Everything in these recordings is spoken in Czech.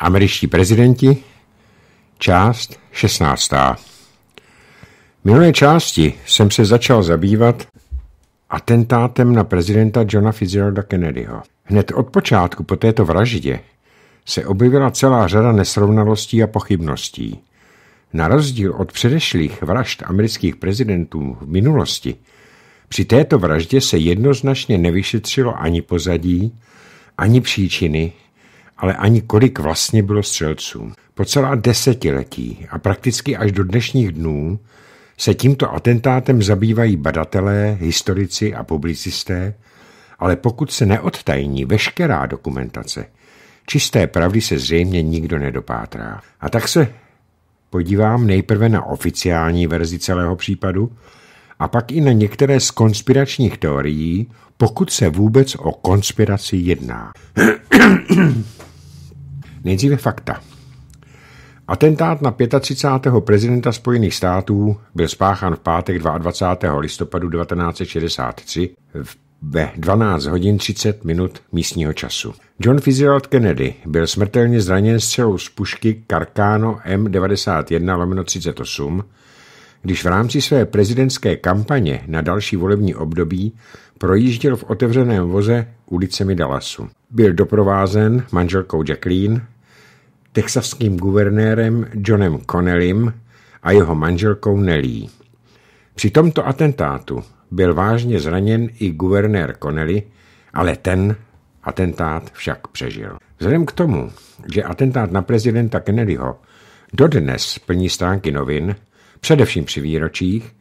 Američtí prezidenti, část 16. V minulé části jsem se začal zabývat atentátem na prezidenta Johna Fitzgeralda Kennedyho. Hned od počátku po této vraždě se objevila celá řada nesrovnalostí a pochybností. Na rozdíl od předešlých vražd amerických prezidentů v minulosti, při této vraždě se jednoznačně nevyšetřilo ani pozadí, ani příčiny, ale ani kolik vlastně bylo střelců. Po celá desetiletí a prakticky až do dnešních dnů se tímto atentátem zabývají badatelé, historici a publicisté, ale pokud se neodtajní veškerá dokumentace, čisté pravdy se zřejmě nikdo nedopátrá. A tak se podívám nejprve na oficiální verzi celého případu a pak i na některé z konspiračních teorií, pokud se vůbec o konspiraci jedná. Nejdříve fakta. Atentát na 35. prezidenta Spojených států byl spáchán v pátek 22. listopadu 1963 ve 12 hodin 30 minut místního času. John Fitzgerald Kennedy byl smrtelně zraněn střelou z pušky Carcano M91 38 když v rámci své prezidentské kampaně na další volební období projížděl v otevřeném voze ulicemi Dallasu. Byl doprovázen manželkou Jacqueline, texaským guvernérem Johnem Connellym a jeho manželkou Nelly. Při tomto atentátu byl vážně zraněn i guvernér Connelly, ale ten atentát však přežil. Vzhledem k tomu, že atentát na prezidenta Kennedyho dodnes plní stránky novin, především při výročích,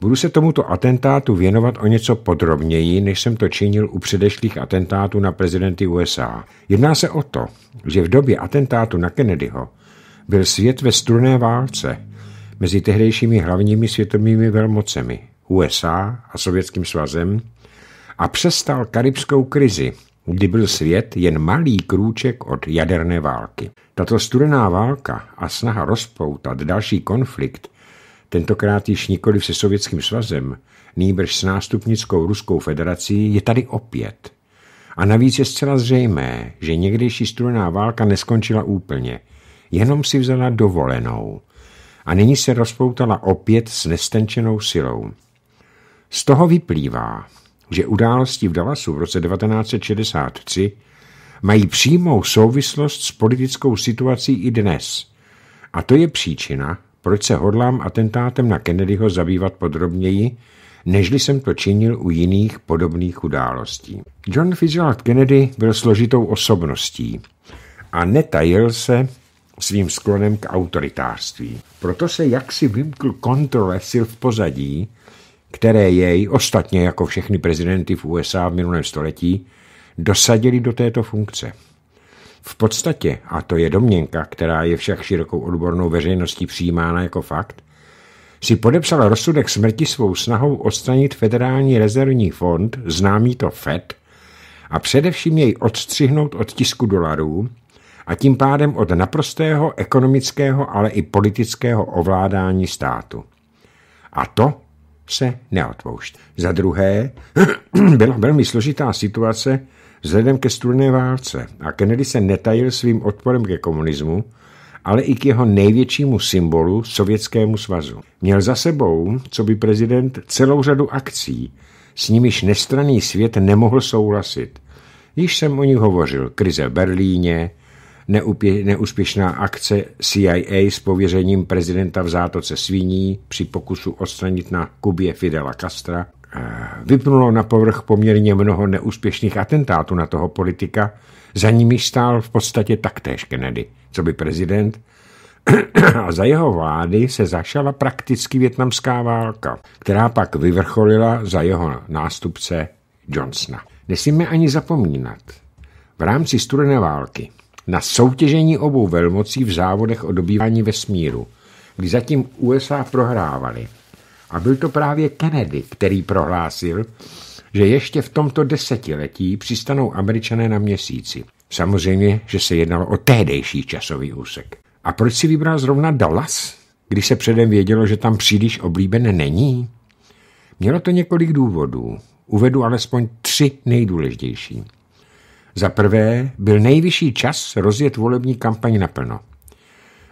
budu se tomuto atentátu věnovat o něco podrobněji, než jsem to činil u předešlých atentátů na prezidenty USA. Jedná se o to, že v době atentátu na Kennedyho byl svět ve struné válce mezi tehdejšími hlavními světovými velmocemi USA a Sovětským svazem a přestal karibskou krizi, kdy byl svět jen malý krůček od jaderné války. Tato studená válka a snaha rozpoutat další konflikt tentokrát již nikoli se Sovětským svazem, nýbrž s nástupnickou Ruskou federací, je tady opět. A navíc je zcela zřejmé, že někdejší studená válka neskončila úplně, jenom si vzala dovolenou. A nyní se rozpoutala opět s nestenčenou silou. Z toho vyplývá, že události v Dallasu v roce 1963 mají přímou souvislost s politickou situací i dnes. A to je příčina, proč se hodlám atentátem na Kennedyho zabývat podrobněji, nežli jsem to činil u jiných podobných událostí. John Fitzgerald Kennedy byl složitou osobností a netajil se svým sklonem k autoritářství. Proto se jaksi vymkl kontrole sil v pozadí, které jej, ostatně jako všechny prezidenty v USA v minulém století, dosadili do této funkce. V podstatě, a to je domněnka, která je však širokou odbornou veřejností přijímána jako fakt, si podepsal rozsudek smrti svou snahou odstranit Federální rezervní fond, známý to FED, a především jej odstřihnout od tisku dolarů a tím pádem od naprostého ekonomického, ale i politického ovládání státu. A to se neotvoušť. Za druhé, byla velmi složitá situace, Vzhledem ke studené válce a Kennedy se netajil svým odporem ke komunismu, ale i k jeho největšímu symbolu Sovětskému svazu. Měl za sebou, co by prezident, celou řadu akcí, s nimiž nestraný svět nemohl souhlasit. Již jsem o nich hovořil, krize v Berlíně, neupě, neúspěšná akce CIA s pověřením prezidenta v zátoce sviní při pokusu odstranit na Kubě Fidela Castra, Eh, vypnulo na povrch poměrně mnoho neúspěšných atentátů na toho politika, za nimi stál v podstatě taktéž Kennedy, co by prezident, a za jeho vlády se zašala prakticky větnamská válka, která pak vyvrcholila za jeho nástupce Johnsona. Nesmíme ani zapomínat, v rámci studené války na soutěžení obou velmocí v závodech o dobývání vesmíru, kdy zatím USA prohrávali, a byl to právě Kennedy, který prohlásil, že ještě v tomto desetiletí přistanou američané na měsíci. Samozřejmě, že se jednalo o tédejší časový úsek. A proč si vybral zrovna Dallas, když se předem vědělo, že tam příliš oblíbené není? Mělo to několik důvodů. Uvedu alespoň tři nejdůležitější. Za prvé byl nejvyšší čas rozjet volební kampaň naplno.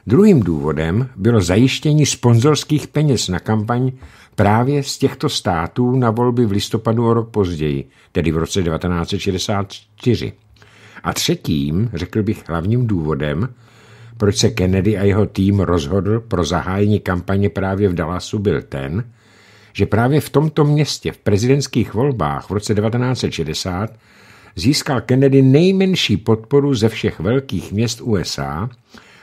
Druhým důvodem bylo zajištění sponzorských peněz na kampaň právě z těchto států na volby v listopadu o rok později, tedy v roce 1964. A třetím, řekl bych hlavním důvodem, proč se Kennedy a jeho tým rozhodl pro zahájení kampaně právě v Dallasu, byl ten, že právě v tomto městě v prezidentských volbách v roce 1960 získal Kennedy nejmenší podporu ze všech velkých měst USA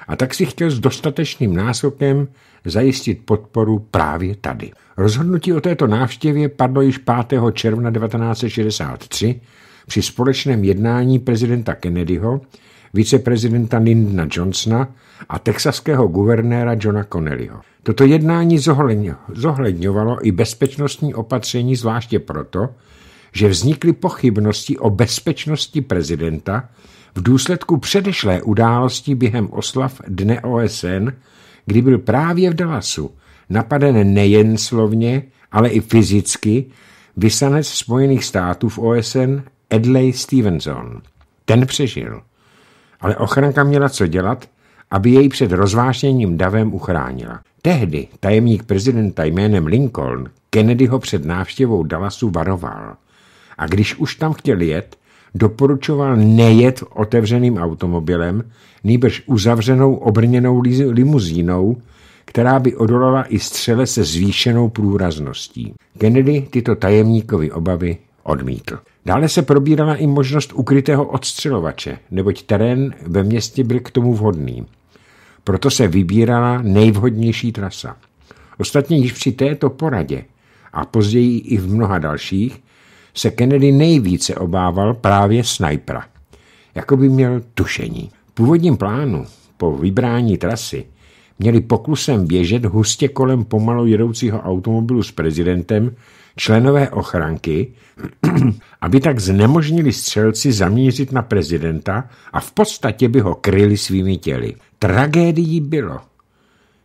a tak si chtěl s dostatečným násobkem zajistit podporu právě tady. Rozhodnutí o této návštěvě padlo již 5. června 1963 při společném jednání prezidenta Kennedyho, viceprezidenta Lyndona Johnsona a texaského guvernéra Johna Connellyho. Toto jednání zohledňovalo i bezpečnostní opatření zvláště proto, že vznikly pochybnosti o bezpečnosti prezidenta v důsledku předešlé události během oslav Dne OSN, kdy byl právě v Dallasu napaden nejen slovně, ale i fyzicky vyslanec Spojených států v OSN Edley Stevenson. Ten přežil, ale ochranka měla co dělat, aby jej před rozvášněním davem uchránila. Tehdy tajemník prezidenta jménem Lincoln Kennedy ho před návštěvou Dallasu varoval. A když už tam chtěl jet, doporučoval nejet otevřeným automobilem, nýbrž uzavřenou obrněnou limuzínou, která by odolala i střele se zvýšenou průrazností. Kennedy tyto tajemníkovi obavy odmítl. Dále se probírala i možnost ukrytého odstřelovače, neboť terén ve městě byl k tomu vhodný. Proto se vybírala nejvhodnější trasa. Ostatně již při této poradě a později i v mnoha dalších se Kennedy nejvíce obával právě snajpera. Jakoby měl tušení. V původním plánu po vybrání trasy měli pokusem běžet hustě kolem pomalu jedoucího automobilu s prezidentem členové ochranky, aby tak znemožnili střelci zamířit na prezidenta a v podstatě by ho kryli svými těly. Tragédií bylo,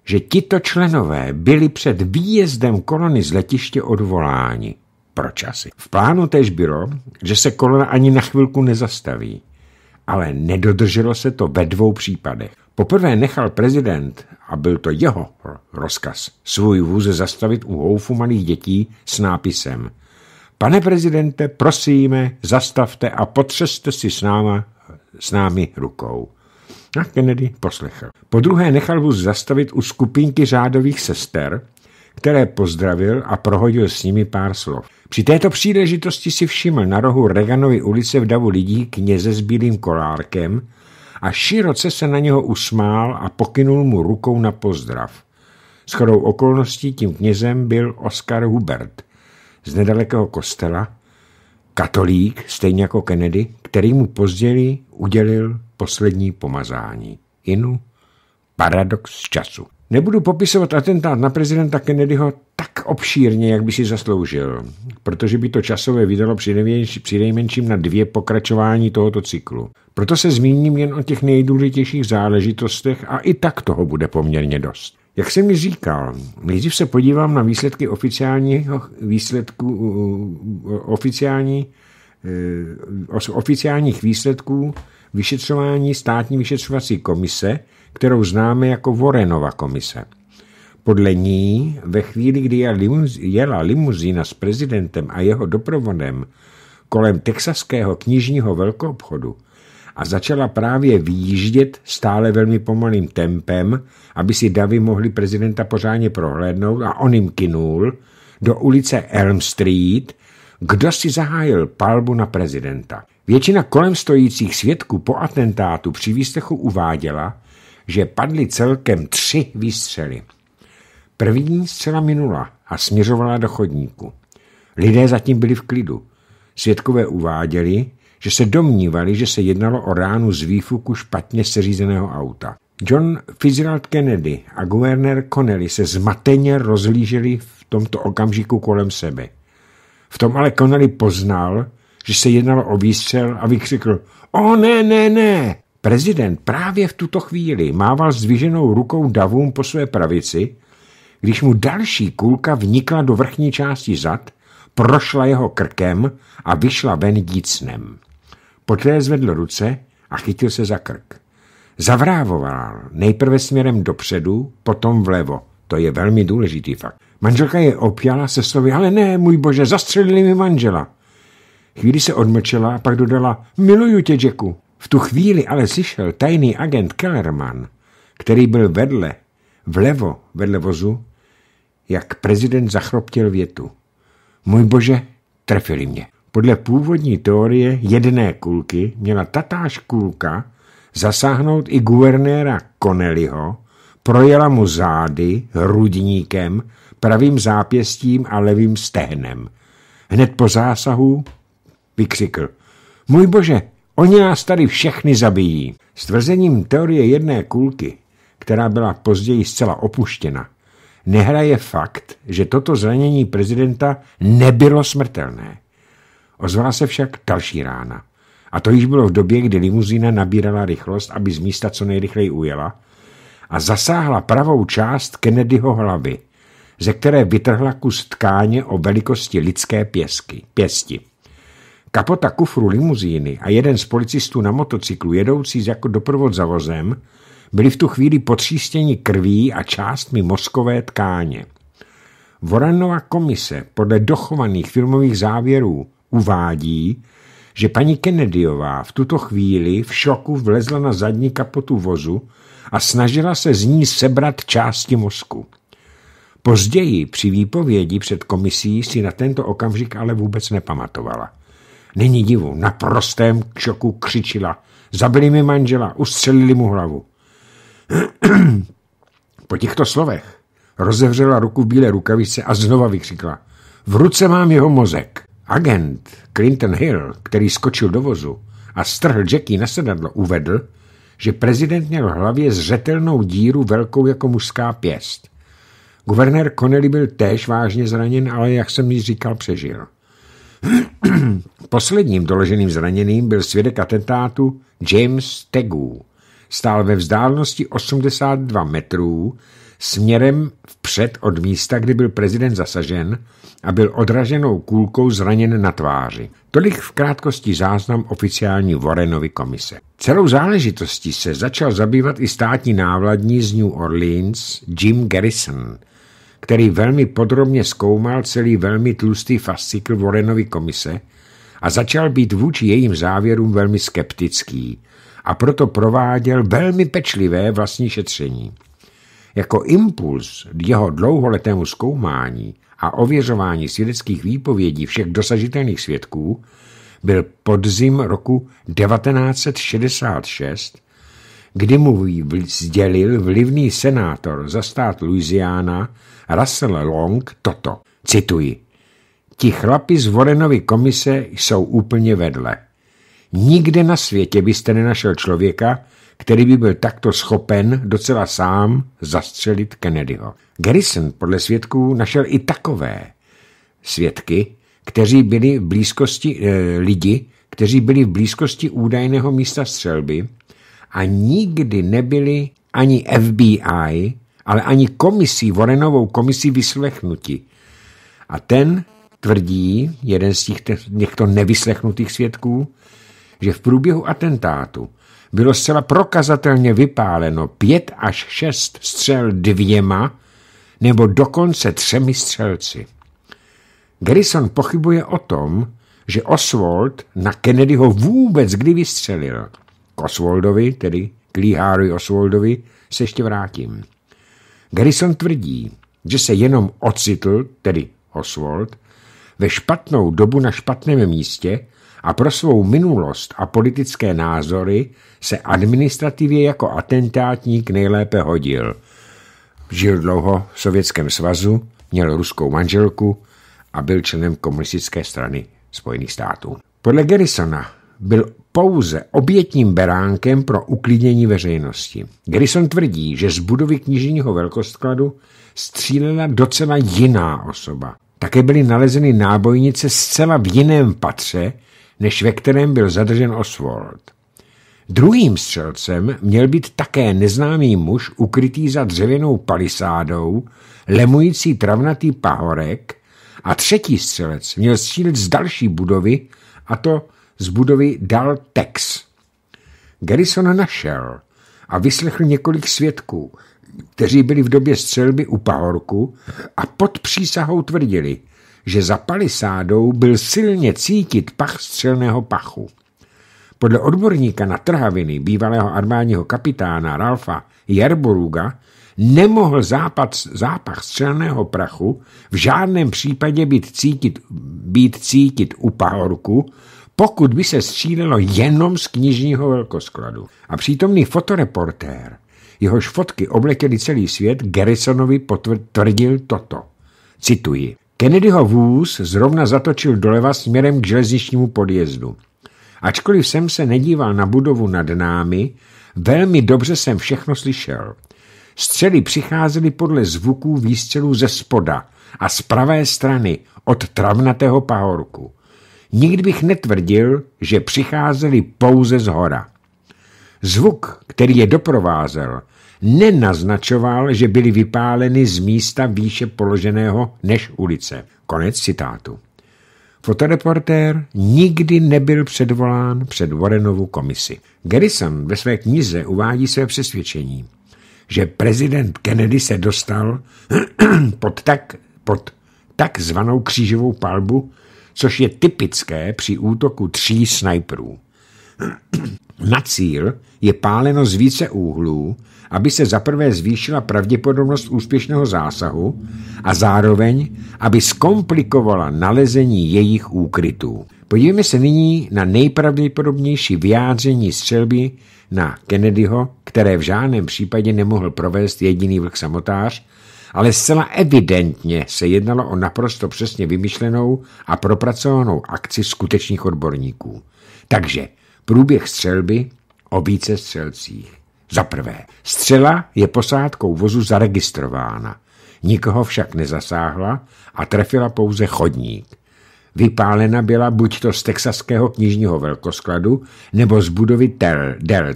že tito členové byli před výjezdem kolony z letiště odvoláni. Proč asi? V plánu též bylo, že se kolona ani na chvilku nezastaví, ale nedodrželo se to ve dvou případech. Poprvé nechal prezident, a byl to jeho rozkaz, svůj vůz zastavit u houfu malých dětí s nápisem Pane prezidente, prosíme, zastavte a potřeste si s, náma, s námi rukou. A Kennedy poslechl. Po druhé nechal vůz zastavit u skupinky řádových sester, které pozdravil a prohodil s nimi pár slov. Při této příležitosti si všiml na rohu Reganovy ulice v davu lidí kněze s bílým kolárkem a široce se na něho usmál a pokynul mu rukou na pozdrav. S chodou okolností tím knězem byl Oskar Hubert z nedalekého kostela, katolík, stejně jako Kennedy, který mu později udělil poslední pomazání. Inu paradox času. Nebudu popisovat atentát na prezidenta Kennedyho tak obšírně, jak by si zasloužil, protože by to časové vydalo přinejmenším na dvě pokračování tohoto cyklu. Proto se zmíním jen o těch nejdůležitějších záležitostech a i tak toho bude poměrně dost. Jak jsem mi říkal, nejdřív se podívám na výsledky oficiálního výsledku, oficiální, eh, oficiálních výsledků vyšetřování státní vyšetřovací komise, kterou známe jako Vorenova komise. Podle ní, ve chvíli, kdy jela limuzína s prezidentem a jeho doprovodem kolem texaského knižního velkoobchodu a začala právě výjíždět stále velmi pomalým tempem, aby si davy mohli prezidenta pořádně prohlédnout a on jim kinul do ulice Elm Street, kdo si zahájil palbu na prezidenta. Většina kolem stojících svědků po atentátu při výstechu uváděla, že padly celkem tři výstřely. První zcela minula a směřovala do chodníku. Lidé zatím byli v klidu. Svědkové uváděli, že se domnívali, že se jednalo o ránu z výfuku špatně seřízeného auta. John Fitzgerald Kennedy a guvernér Connelly se zmateně rozlíželi v tomto okamžiku kolem sebe. V tom ale Connelly poznal, že se jednalo o výstřel a vykřikl O ne, ne, ne! Prezident právě v tuto chvíli mával zdviženou rukou davům po své pravici, když mu další kulka vnikla do vrchní části zad, prošla jeho krkem a vyšla ven dícnem. Poté zvedl ruce a chytil se za krk. Zavrávoval nejprve směrem dopředu, potom vlevo. To je velmi důležitý fakt. Manželka je opjala se slovy, ale ne, můj bože, zastřelili mi manžela. Chvíli se odmlčela a pak dodala, miluju tě, Jacku. V tu chvíli ale sišel tajný agent Kellerman, který byl vedle, vlevo vedle vozu, jak prezident zachroptil větu. Můj bože, trefili mě. Podle původní teorie jedné kulky měla tatáž kulka zasáhnout i guvernéra Connellyho, projela mu zády, rudníkem, pravým zápěstím a levým stehnem. Hned po zásahu vykřikl. Můj bože, Oni nás tady všechny zabijí. S tvrzením teorie jedné kulky, která byla později zcela opuštěna, nehraje fakt, že toto zranění prezidenta nebylo smrtelné. Ozvala se však další rána. A to již bylo v době, kdy limuzína nabírala rychlost, aby z místa co nejrychleji ujela a zasáhla pravou část Kennedyho hlavy, ze které vytrhla kus tkáně o velikosti lidské pěsky, pěsti. Kapota kufru limuzíny a jeden z policistů na motocyklu, jedoucí jako doprovod za vozem, byli v tu chvíli potřístěni krví a částmi mozkové tkáně. Voranova komise podle dochovaných filmových závěrů uvádí, že paní Kennedyová v tuto chvíli v šoku vlezla na zadní kapotu vozu a snažila se z ní sebrat části mozku. Později při výpovědi před komisí si na tento okamžik ale vůbec nepamatovala. Není divu, na prostém čoku křičila. Zabili mi manžela, ustřelili mu hlavu. po těchto slovech rozevřela ruku v bílé rukavice a znova vykřikla. V ruce mám jeho mozek. Agent Clinton Hill, který skočil do vozu a strhl Jackie na sedadlo, uvedl, že prezident měl v hlavě zřetelnou díru velkou jako mužská pěst. Guvernér Connelly byl též vážně zraněn, ale jak jsem již říkal, přežil. Posledním doloženým zraněným byl svědek atentátu James Tegu. Stál ve vzdálenosti 82 metrů směrem vpřed od místa, kdy byl prezident zasažen a byl odraženou kůlkou zraněn na tváři. Tolik v krátkosti záznam oficiální Warrenovy komise. Celou záležitostí se začal zabývat i státní návladní z New Orleans Jim Garrison – který velmi podrobně zkoumal celý velmi tlustý fascikl Warrenovy komise a začal být vůči jejím závěrům velmi skeptický a proto prováděl velmi pečlivé vlastní šetření. Jako impuls jeho dlouholetému zkoumání a ověřování svědeckých výpovědí všech dosažitelných svědků byl podzim roku 1966, kdy mu sdělil vlivný senátor za stát Louisiana Russell Long toto. Cituji. Ti chlapi z Vorenovy komise jsou úplně vedle. Nikde na světě byste nenašel člověka, který by byl takto schopen docela sám zastřelit Kennedyho. Garrison podle svědků našel i takové svědky, kteří byli v blízkosti eh, lidi, kteří byli v blízkosti údajného místa střelby a nikdy nebyli ani FBI, ale ani komisí, Warrenovou komisí vyslechnutí. A ten tvrdí, jeden z těch těchto nevyslechnutých svědků, že v průběhu atentátu bylo zcela prokazatelně vypáleno pět až šest střel dvěma nebo dokonce třemi střelci. Garrison pochybuje o tom, že Oswald na Kennedyho vůbec kdy vystřelil – k Oswaldovi, tedy k Lee Harry Oswaldovi, se ještě vrátím. Garrison tvrdí, že se jenom ocitl, tedy Oswald, ve špatnou dobu na špatném místě a pro svou minulost a politické názory se administrativě jako atentátník nejlépe hodil. Žil dlouho v Sovětském svazu, měl ruskou manželku a byl členem komunistické strany Spojených států. Podle Garrisona byl pouze obětním beránkem pro uklidnění veřejnosti. Grison tvrdí, že z budovy knižního velkostkladu střílela docela jiná osoba. Také byly nalezeny nábojnice zcela v jiném patře, než ve kterém byl zadržen Oswald. Druhým střelcem měl být také neznámý muž ukrytý za dřevěnou palisádou, lemující travnatý pahorek a třetí střelec měl střílet z další budovy, a to z budovy Daltex. Garrison našel a vyslechl několik svědků, kteří byli v době střelby u pahorku a pod přísahou tvrdili, že za palisádou byl silně cítit pach střelného pachu. Podle odborníka na trhaviny bývalého armádního kapitána Ralfa Jerboruga nemohl západ, zápach střelného prachu v žádném případě být cítit, být cítit u pahorku, pokud by se střílelo jenom z knižního velkoskladu. A přítomný fotoreportér, jehož fotky obletěly celý svět, Garrisonovi potvrdil toto. Cituji. Kennedyho vůz zrovna zatočil doleva směrem k železničnímu podjezdu. Ačkoliv jsem se nedíval na budovu nad námi, velmi dobře jsem všechno slyšel. Střely přicházely podle zvuků výstřelů ze spoda a z pravé strany od travnatého pahorku. Nikdy bych netvrdil, že přicházeli pouze z hora. Zvuk, který je doprovázel, nenaznačoval, že byly vypáleny z místa výše položeného než ulice. Konec citátu. Fotoreportér nikdy nebyl předvolán před Warrenovu komisi. Garrison ve své knize uvádí své přesvědčení, že prezident Kennedy se dostal pod tak, pod tak zvanou křížovou palbu což je typické při útoku tří snajperů. Na cíl je páleno z více úhlů, aby se zaprvé zvýšila pravděpodobnost úspěšného zásahu a zároveň, aby zkomplikovala nalezení jejich úkrytů. Podívejme se nyní na nejpravděpodobnější vyjádření střelby na Kennedyho, které v žádném případě nemohl provést jediný vlk samotář, ale zcela evidentně se jednalo o naprosto přesně vymyšlenou a propracovanou akci skutečných odborníků. Takže průběh střelby o více střelcích. Za prvé, střela je posádkou vozu zaregistrována, nikoho však nezasáhla a trefila pouze chodník. Vypálena byla buď to z texaského knižního velkoskladu nebo z budovy Tel,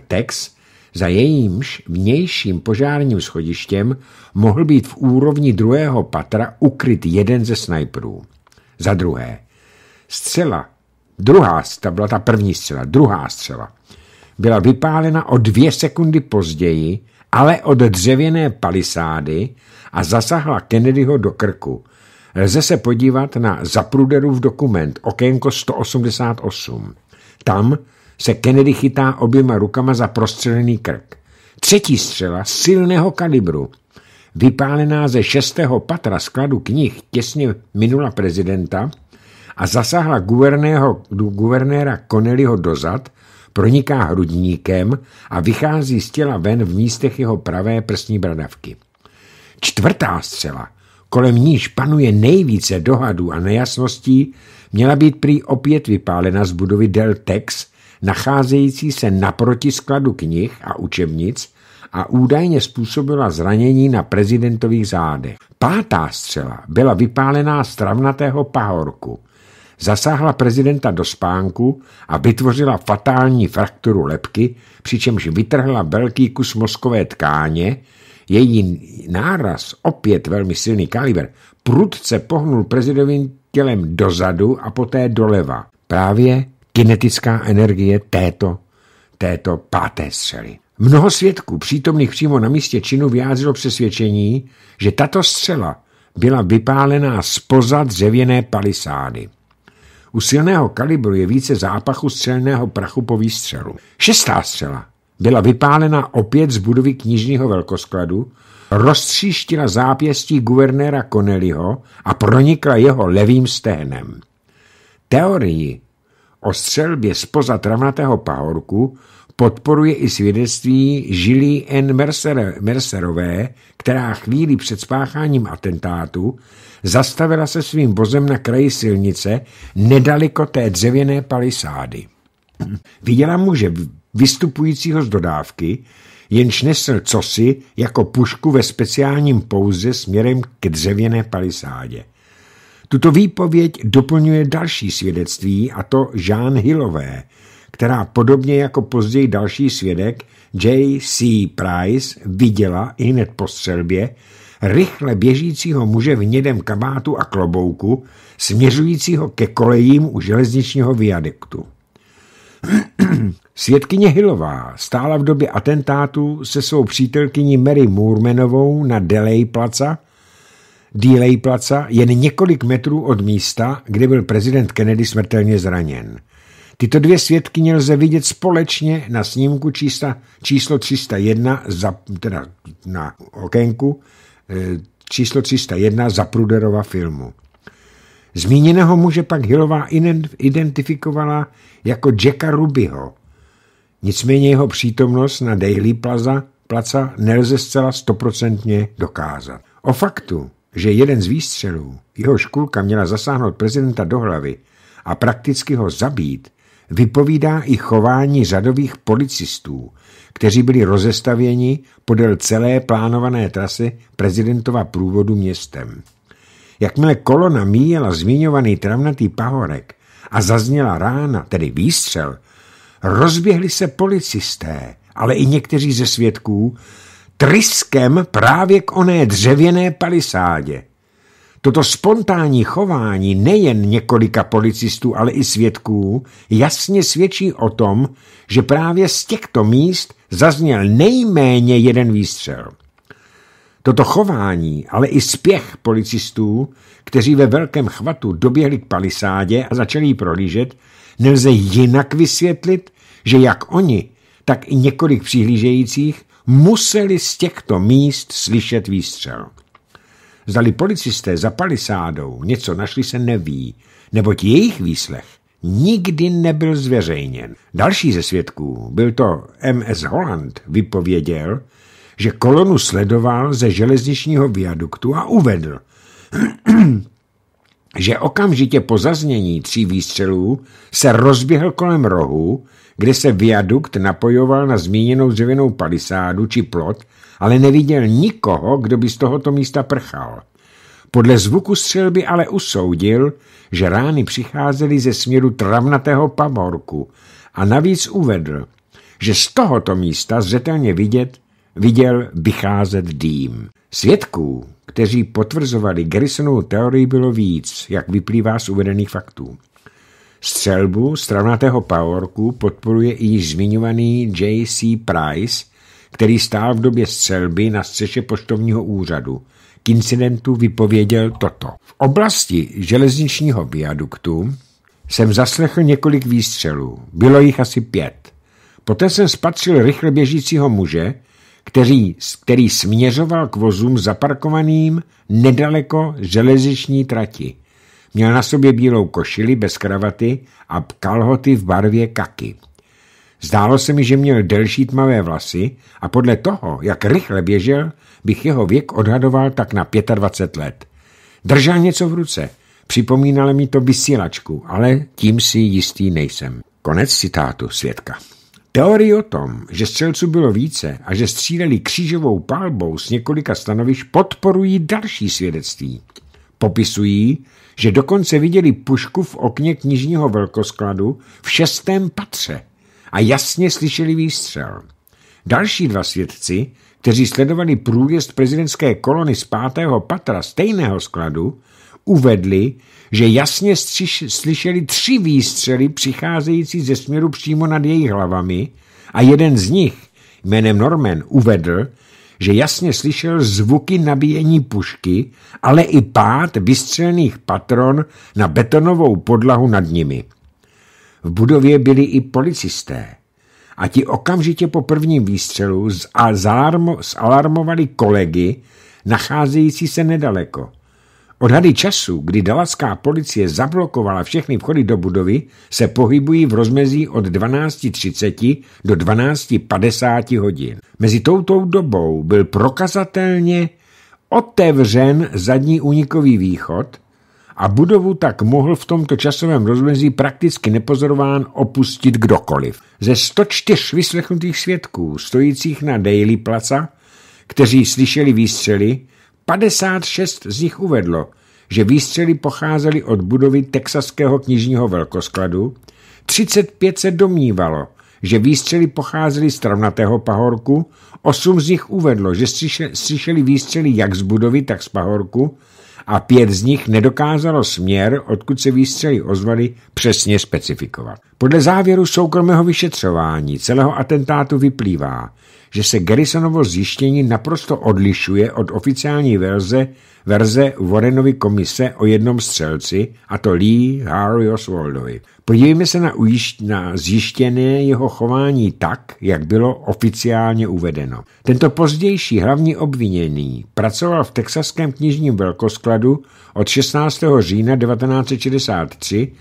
tex za jejímž vnějším požárním schodištěm mohl být v úrovni druhého patra ukryt jeden ze snajperů. Za druhé, střela, druhá, ta byla ta první střela, druhá střela, byla vypálena o dvě sekundy později, ale od dřevěné palisády a zasahla Kennedyho do krku. Lze se podívat na Zapruderův dokument okénko 188. Tam se Kennedy chytá oběma rukama za prostřelený krk. Třetí střela silného kalibru, vypálená ze šestého patra skladu knih těsně minula prezidenta a zasáhla guvernéra Connellyho dozad, proniká hrudníkem a vychází z těla ven v místech jeho pravé prsní bradavky. Čtvrtá střela, kolem níž panuje nejvíce dohadů a nejasností, měla být prý opět vypálena z budovy Deltex nacházející se naproti skladu knih a učebnic a údajně způsobila zranění na prezidentových zádech. Pátá střela byla vypálená z travnatého pahorku. Zasáhla prezidenta do spánku a vytvořila fatální frakturu lebky, přičemž vytrhla velký kus mozkové tkáně, její náraz, opět velmi silný kaliber, prudce pohnul prezidentovým tělem dozadu a poté doleva. Právě kinetická energie této, této páté střely. Mnoho svědků přítomných přímo na místě činu vyjádřilo přesvědčení, že tato střela byla vypálená spoza dřevěné palisády. U silného kalibru je více zápachu střelného prachu po výstřelu. Šestá střela byla vypálena opět z budovy knižního velkoskladu, roztříštila zápěstí guvernéra Connellyho a pronikla jeho levým stehnem. Teorii o střelbě spoza travnatého pahorku podporuje i svědectví Žilí N. Mercer, Mercerové, která chvíli před spácháním atentátu zastavila se svým vozem na kraji silnice nedaleko té dřevěné palisády. Viděla muže vystupujícího z dodávky, jenž nesl cosi jako pušku ve speciálním pouze směrem k dřevěné palisádě. Tuto výpověď doplňuje další svědectví, a to Jean Hillové, která podobně jako později další svědek J.C. Price viděla i hned po střelbě rychle běžícího muže v hnědém kabátu a klobouku směřujícího ke kolejím u železničního viaduktu. Svědkyně Hillová stála v době atentátu se svou přítelkyní Mary Moormanovou na Delay placa D. placa jen několik metrů od místa, kde byl prezident Kennedy smrtelně zraněn. Tyto dvě svědkyně lze vidět společně na snímku čísla, číslo 301, za, teda na okénku, eh, číslo 301 za Pruderova filmu. Zmíněného muže pak Hillová identifikovala jako Jacka Rubyho. Nicméně jeho přítomnost na Daily Plaza, placa nelze zcela stoprocentně dokázat. O faktu, že jeden z výstřelů, jeho kulka měla zasáhnout prezidenta do hlavy a prakticky ho zabít, vypovídá i chování řadových policistů, kteří byli rozestavěni podél celé plánované trasy prezidentova průvodu městem. Jakmile kolona míjela zmiňovaný travnatý pahorek a zazněla rána, tedy výstřel, rozběhli se policisté, ale i někteří ze svědků, tryskem právě k oné dřevěné palisádě. Toto spontánní chování nejen několika policistů, ale i svědků jasně svědčí o tom, že právě z těchto míst zazněl nejméně jeden výstřel. Toto chování, ale i spěch policistů, kteří ve velkém chvatu doběhli k palisádě a začali ji prolížet, nelze jinak vysvětlit, že jak oni, tak i několik přihlížejících museli z těchto míst slyšet výstřel. Zdali policisté za palisádou něco našli se neví, neboť jejich výslech nikdy nebyl zveřejněn. Další ze svědků, byl to MS Holland, vypověděl, že kolonu sledoval ze železničního viaduktu a uvedl, že okamžitě po zaznění tří výstřelů se rozběhl kolem rohu, kde se viadukt napojoval na zmíněnou dřevěnou palisádu či plot, ale neviděl nikoho, kdo by z tohoto místa prchal. Podle zvuku střelby ale usoudil, že rány přicházely ze směru travnatého pavorku a navíc uvedl, že z tohoto místa zřetelně vidět, viděl vycházet dým. Svědků, kteří potvrzovali Garrisonovu teorii, bylo víc, jak vyplývá z uvedených faktů. Střelbu stravnatého powerku podporuje i již zmiňovaný J.C. Price, který stál v době střelby na střeše poštovního úřadu. K incidentu vypověděl toto. V oblasti železničního viaduktu jsem zaslechl několik výstřelů. Bylo jich asi pět. Poté jsem spatřil rychle běžícího muže, který, který směřoval k vozům zaparkovaným nedaleko železniční trati. Měl na sobě bílou košili bez kravaty a kalhoty v barvě kaky. Zdálo se mi, že měl delší tmavé vlasy a podle toho, jak rychle běžel, bych jeho věk odhadoval tak na 25 let. Držel něco v ruce. Připomínalo mi to vysílačku, ale tím si jistý nejsem. Konec citátu svědka. Teorie o tom, že střelců bylo více a že stříleli křížovou palbou z několika stanovišť, podporují další svědectví. Popisují, že dokonce viděli pušku v okně knižního velkoskladu v šestém patře a jasně slyšeli výstřel. Další dva svědci, kteří sledovali průjezd prezidentské kolony z pátého patra stejného skladu, uvedli, že jasně slyšeli tři výstřely přicházející ze směru přímo nad jejich hlavami a jeden z nich jménem Norman uvedl, že jasně slyšel zvuky nabíjení pušky, ale i pád vystřelných patron na betonovou podlahu nad nimi. V budově byli i policisté a ti okamžitě po prvním výstřelu zalarmovali kolegy, nacházející se nedaleko – Odhady času, kdy dalacká policie zablokovala všechny vchody do budovy, se pohybují v rozmezí od 12.30 do 12.50 hodin. Mezi touto dobou byl prokazatelně otevřen zadní unikový východ a budovu tak mohl v tomto časovém rozmezí prakticky nepozorován opustit kdokoliv. Ze 104 vyslechnutých svědků stojících na Daily Plaza, kteří slyšeli výstřely, 56 z nich uvedlo, že výstřely pocházely od budovy texaského knižního velkoskladu, 35 se domnívalo, že výstřely pocházely z travnatého pahorku, 8 z nich uvedlo, že slyšeli výstřely jak z budovy, tak z pahorku a 5 z nich nedokázalo směr, odkud se výstřely ozvaly, přesně specifikovat. Podle závěru soukromého vyšetřování celého atentátu vyplývá, že se Garrisonovo zjištění naprosto odlišuje od oficiální verze, verze Warrenovy komise o jednom střelci, a to Lee Harry Oswaldovi. Podívejme se na, ujišť, na zjištěné jeho chování tak, jak bylo oficiálně uvedeno. Tento pozdější hlavní obviněný pracoval v texaském knižním velkoskladu od 16. října 1963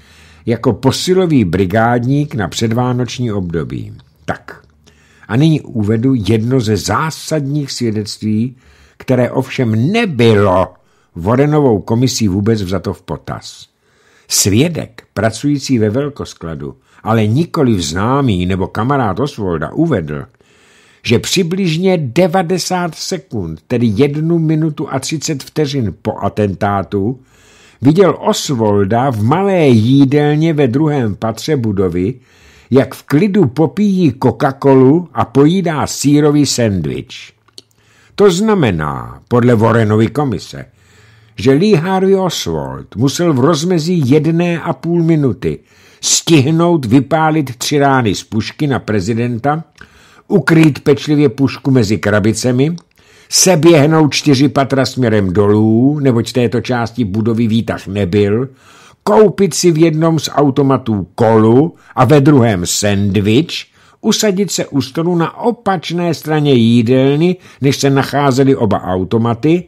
jako posilový brigádník na předvánoční období. Tak, a nyní uvedu jedno ze zásadních svědectví, které ovšem nebylo Vorenovou komisí vůbec vzato v potaz. Svědek, pracující ve velkoskladu, ale nikoli známý nebo kamarád Osvolda uvedl, že přibližně 90 sekund, tedy 1 minutu a 30 vteřin po atentátu, viděl Osvolda v malé jídelně ve druhém patře budovy, jak v klidu popíjí Coca-Colu a pojídá sírový sendvič. To znamená, podle Warrenovy komise, že Lee Harvey Oswald musel v rozmezí jedné a půl minuty stihnout vypálit tři rány z pušky na prezidenta, ukrýt pečlivě pušku mezi krabicemi, seběhnout čtyři patra směrem dolů, neboť v této části budovy výtah nebyl, koupit si v jednom z automatů kolu a ve druhém sendvič, usadit se u stolu na opačné straně jídelny, než se nacházely oba automaty,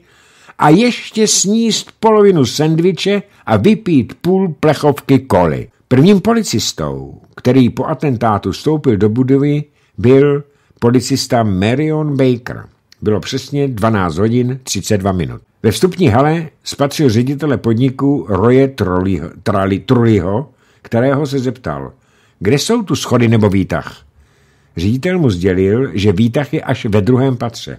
a ještě sníst polovinu sendviče a vypít půl plechovky koly. Prvním policistou, který po atentátu vstoupil do budovy, byl policista Marion Baker. Bylo přesně 12 hodin 32 minut. Ve vstupní hale spatřil ředitele podniku Roje Trulliho, kterého se zeptal, kde jsou tu schody nebo výtah? Ředitel mu sdělil, že výtah je až ve druhém patře.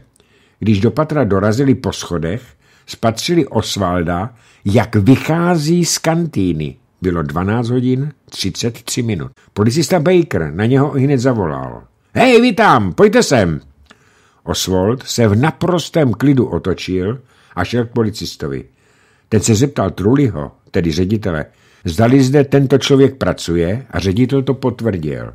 Když do patra dorazili po schodech, spatřili Osvalda, jak vychází z kantýny. Bylo 12 hodin 33 minut. Policista Baker na něho hned zavolal. Hej, vítám, pojďte sem. Oswald se v naprostém klidu otočil a šel k policistovi. Ten se zeptal Truliho, tedy ředitele, zdali zde tento člověk pracuje a ředitel to potvrdil.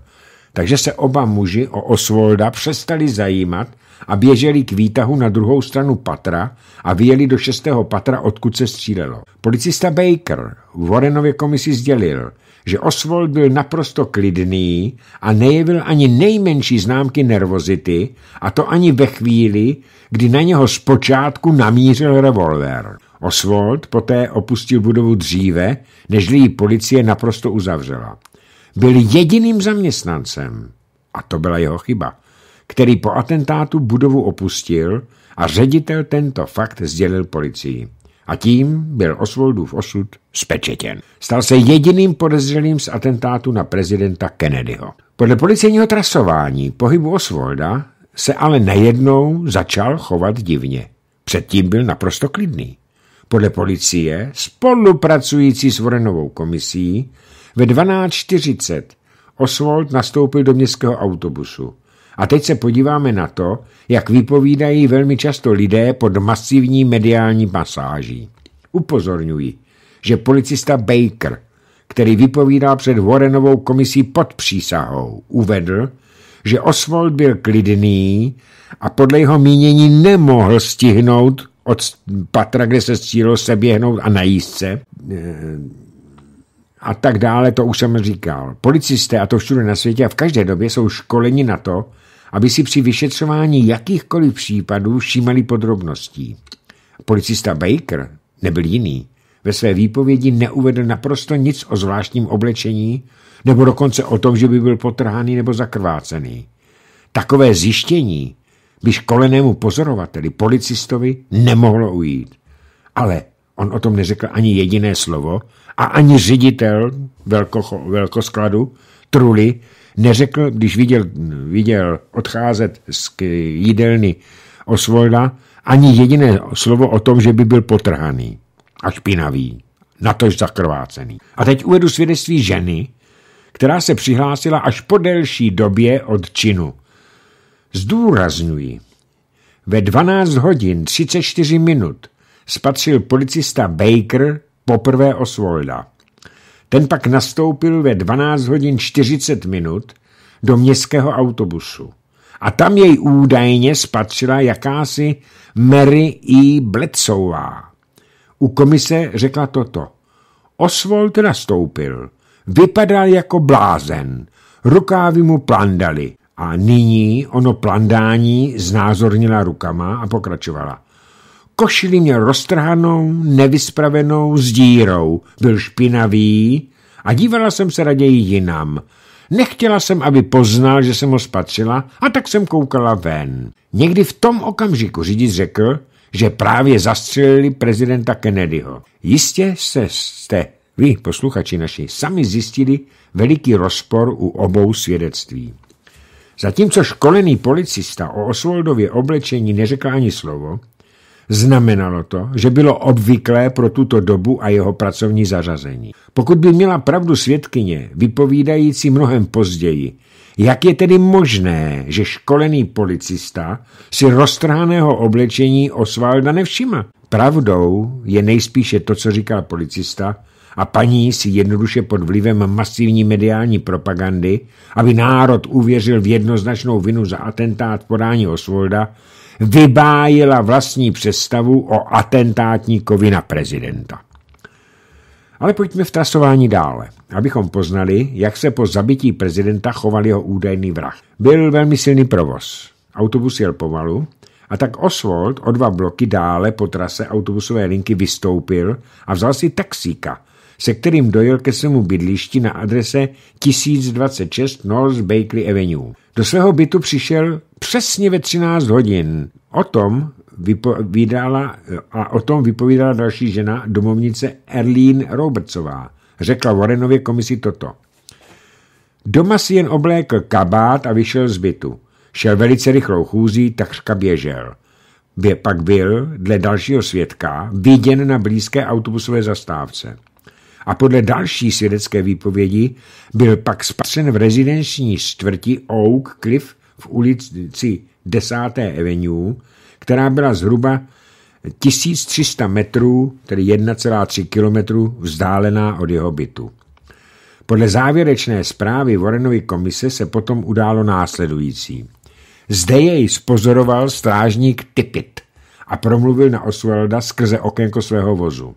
Takže se oba muži o Oswalda přestali zajímat a běželi k výtahu na druhou stranu patra a vyjeli do šestého patra, odkud se střílelo. Policista Baker v Warrenově komisi sdělil, že Oswald byl naprosto klidný a nejevil ani nejmenší známky nervozity, a to ani ve chvíli, kdy na něho zpočátku namířil revolver. Oswald poté opustil budovu dříve, než ji policie naprosto uzavřela. Byl jediným zaměstnancem, a to byla jeho chyba, který po atentátu budovu opustil a ředitel tento fakt sdělil policii a tím byl Oswaldův osud spečetěn. Stal se jediným podezřelým z atentátu na prezidenta Kennedyho. Podle policejního trasování pohybu Oswalda se ale najednou začal chovat divně. Předtím byl naprosto klidný. Podle policie, spolupracující s Vorenovou komisí, ve 12.40 Oswald nastoupil do městského autobusu. A teď se podíváme na to, jak vypovídají velmi často lidé pod masivní mediální pasáží. Upozorňuji, že policista Baker, který vypovídá před Warrenovou komisí pod přísahou, uvedl, že Oswald byl klidný a podle jeho mínění nemohl stihnout od patra, kde se střílel, se běhnout a najíst se. Eh, a tak dále, to už jsem říkal. Policisté, a to všude na světě a v každé době, jsou školeni na to, aby si při vyšetřování jakýchkoliv případů všímali podrobností. Policista Baker nebyl jiný. Ve své výpovědi neuvedl naprosto nic o zvláštním oblečení nebo dokonce o tom, že by byl potrhaný nebo zakrvácený. Takové zjištění by školenému pozorovateli, policistovi, nemohlo ujít. Ale on o tom neřekl ani jediné slovo a ani ředitel velko, velkoskladu, truly. Neřekl, když viděl, viděl odcházet z jídelny Osvolda, ani jediné slovo o tom, že by byl potrhaný a špinavý, natož zakrvácený. A teď uvedu svědectví ženy, která se přihlásila až po delší době od činu. Zdůrazňuji, ve 12 hodin 34 minut spatřil policista Baker poprvé Osvolda. Ten pak nastoupil ve 12 hodin 40 minut do městského autobusu. A tam jej údajně spatřila jakási Mary E. Bledsová. U komise řekla toto. Oswald nastoupil. Vypadal jako blázen. Rukávy mu plandali. A nyní ono plandání znázornila rukama a pokračovala košili měl roztrhanou, nevyspravenou s dírou. Byl špinavý a dívala jsem se raději jinam. Nechtěla jsem, aby poznal, že jsem ho spatřila a tak jsem koukala ven. Někdy v tom okamžiku řidič řekl, že právě zastřelili prezidenta Kennedyho. Jistě se jste, vy posluchači naši, sami zjistili veliký rozpor u obou svědectví. Zatímco školený policista o Oswaldově oblečení neřekl ani slovo, Znamenalo to, že bylo obvyklé pro tuto dobu a jeho pracovní zařazení. Pokud by měla pravdu svědkyně, vypovídající mnohem později, jak je tedy možné, že školený policista si roztrhaného oblečení Osvalda nevšima? Pravdou je nejspíše to, co říkal policista, a paní si jednoduše pod vlivem masivní mediální propagandy, aby národ uvěřil v jednoznačnou vinu za atentát podání Osvolda, vybájila vlastní představu o atentátníkovi na prezidenta. Ale pojďme v trasování dále, abychom poznali, jak se po zabití prezidenta choval jeho údajný vrah. Byl velmi silný provoz. Autobus jel pomalu a tak Oswald o dva bloky dále po trase autobusové linky vystoupil a vzal si taxíka – se kterým dojel ke svému bydlišti na adrese 1026 North Bakery Avenue. Do svého bytu přišel přesně ve 13 hodin. O tom vypovídala a o tom vypovídala další žena, domovnice Erlín Robertsová. Řekla Warrenově komisi toto. Doma si jen oblékl kabát a vyšel z bytu. Šel velice rychlou chůzí, takřka běžel. pak byl, dle dalšího svědka, viděn na blízké autobusové zastávce a podle další svědecké výpovědi byl pak spatřen v rezidenční čtvrti Oak Cliff v ulici 10. Avenue, která byla zhruba 1300 metrů, tedy 1,3 kilometru vzdálená od jeho bytu. Podle závěrečné zprávy Warrenovy komise se potom událo následující. Zde jej spozoroval strážník Tipit a promluvil na Oswalda skrze okénko svého vozu.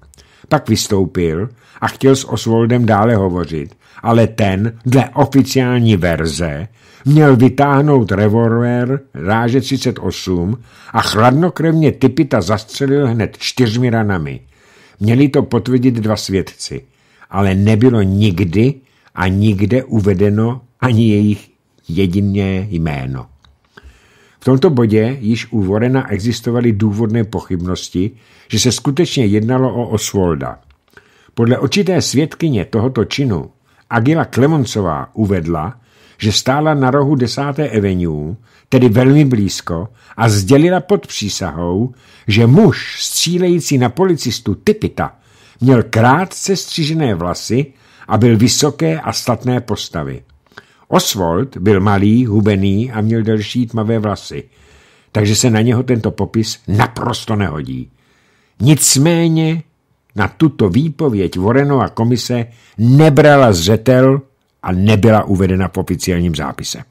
Pak vystoupil a chtěl s Oswaldem dále hovořit, ale ten, dle oficiální verze, měl vytáhnout revolver ráže 38 a chladnokrevně Typita zastřelil hned čtyřmi ranami. Měli to potvrdit dva svědci, ale nebylo nikdy a nikde uvedeno ani jejich jediné jméno tomto bodě již u Vorena existovaly důvodné pochybnosti, že se skutečně jednalo o Osvolda. Podle očité svědkyně tohoto činu Agila Klemoncová uvedla, že stála na rohu 10. Avenue, tedy velmi blízko, a sdělila pod přísahou, že muž střílející na policistu typita, měl krátce střížené vlasy a byl vysoké a statné postavy. Oswald byl malý, hubený a měl delší tmavé vlasy, takže se na něho tento popis naprosto nehodí. Nicméně na tuto výpověď Vorenova komise nebrala zřetel a nebyla uvedena v oficiálním zápise.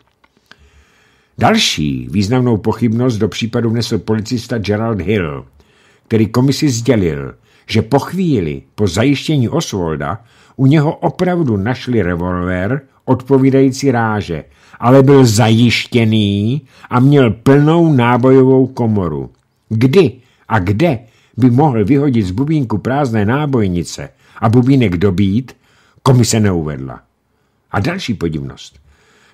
Další významnou pochybnost do případu vnesl policista Gerald Hill, který komisi sdělil, že po chvíli po zajištění Oswalda u něho opravdu našli revolver odpovídající ráže, ale byl zajištěný a měl plnou nábojovou komoru. Kdy a kde by mohl vyhodit z bubínku prázdné nábojnice a bubínek dobít, komise neuvedla. A další podivnost.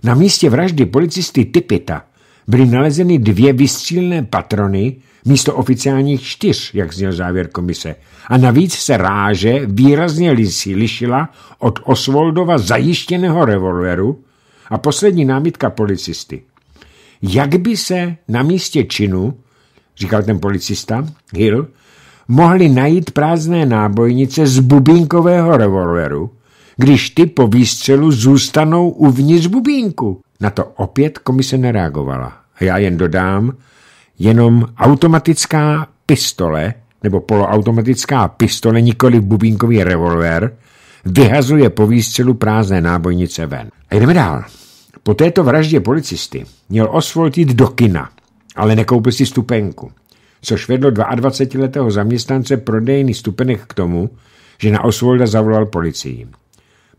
Na místě vraždy policisty Typita byly nalezeny dvě vystřílné patrony místo oficiálních čtyř, jak zněl závěr komise. A navíc se ráže výrazně lišila od osvoldova zajištěného revolveru a poslední námitka policisty. Jak by se na místě činu, říkal ten policista, Hill, mohli najít prázdné nábojnice z bubínkového revolveru, když ty po výstřelu zůstanou uvnitř bubínku. Na to opět komise nereagovala. A já jen dodám, jenom automatická pistole nebo poloautomatická pistole, nikoli bubínkový revolver, vyhazuje po výstřelu prázdné nábojnice ven. A jdeme dál. Po této vraždě policisty měl Oswald jít do kina, ale nekoupil si stupenku, což vedlo 22-letého zaměstnance prodejný stupenek k tomu, že na Oswalda zavolal policii.